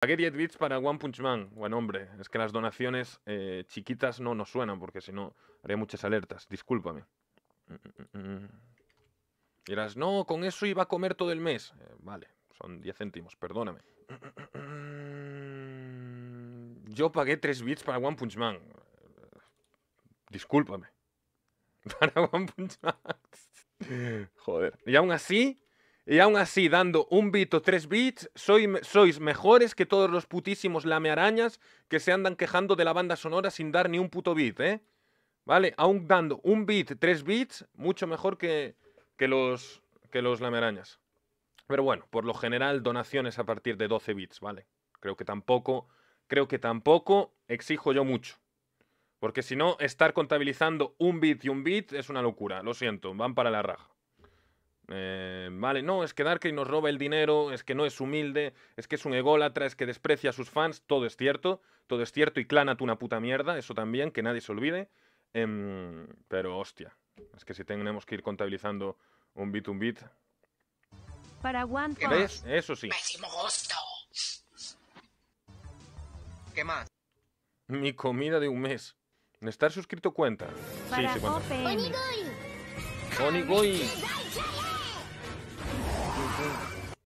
Pagué 10 bits para One Punch Man. Buen hombre, es que las donaciones eh, chiquitas no nos suenan porque si no haría muchas alertas. Discúlpame. Mm, mm, mm, Dirás, no, con eso iba a comer todo el mes. Eh, vale, son 10 céntimos, perdóname. Yo pagué 3 bits para One Punch Man. Discúlpame. Para One Punch Man. Joder. Y aún así, y aún así, dando un bit o tres bits sois mejores que todos los putísimos lamearañas que se andan quejando de la banda sonora sin dar ni un puto bit ¿eh? ¿Vale? Aún dando un bit tres bits mucho mejor que, los, que los lamearañas. Pero bueno, por lo general, donaciones a partir de 12 bits, ¿vale? Creo que tampoco, creo que tampoco exijo yo mucho. Porque si no, estar contabilizando un bit y un bit es una locura. Lo siento, van para la raja. Eh, vale, no, es que Darkrai nos roba el dinero, es que no es humilde, es que es un ególatra, es que desprecia a sus fans, todo es cierto, todo es cierto y clánate una puta mierda, eso también, que nadie se olvide. Em, pero hostia, es que si tenemos que ir contabilizando un bit un bit. Para One ¿Ves? Eso sí. ¿Qué más? Mi comida de un mes. ¿Estar suscrito cuenta? Para sí,